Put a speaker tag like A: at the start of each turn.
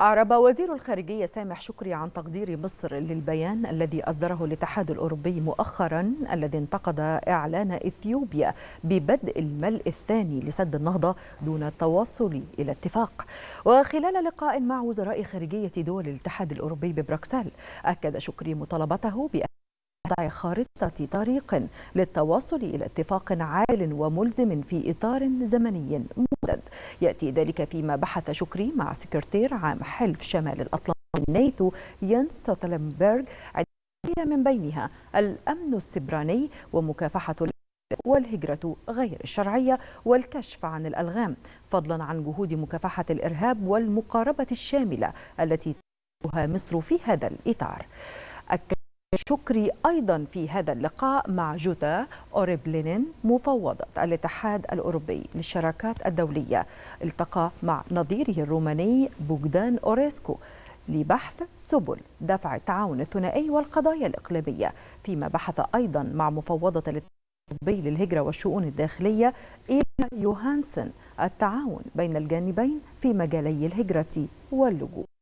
A: أعرب وزير الخارجية سامح شكري عن تقدير مصر للبيان الذي أصدره الاتحاد الأوروبي مؤخرا الذي انتقد إعلان إثيوبيا ببدء الملء الثاني لسد النهضة دون التوصل إلى اتفاق وخلال لقاء مع وزراء خارجية دول الاتحاد الأوروبي ببروكسل أكد شكري مطالبته بأن وضع خارطة طريق للتواصل إلى اتفاق عادل وملزم في إطار زمني محدد يأتي ذلك فيما بحث شكري مع سكرتير عام حلف شمال الأطلنطي الناتو ينس ستلنبرغ من بينها الأمن السبراني ومكافحة والهجرة غير الشرعية والكشف عن الألغام فضلا عن جهود مكافحة الإرهاب والمقاربة الشاملة التي تتبعها مصر في هذا الإطار شكري أيضا في هذا اللقاء مع جوتا أوريبلينين مفوضة الاتحاد الأوروبي للشراكات الدولية التقى مع نظيره الروماني بوغدان أوريسكو لبحث سبل دفع التعاون الثنائي والقضايا الإقليمية فيما بحث أيضا مع مفوضة الاتحاد الأوروبي للهجرة والشؤون الداخلية إيلا يوهانسن التعاون بين الجانبين في مجالي الهجرة واللجوء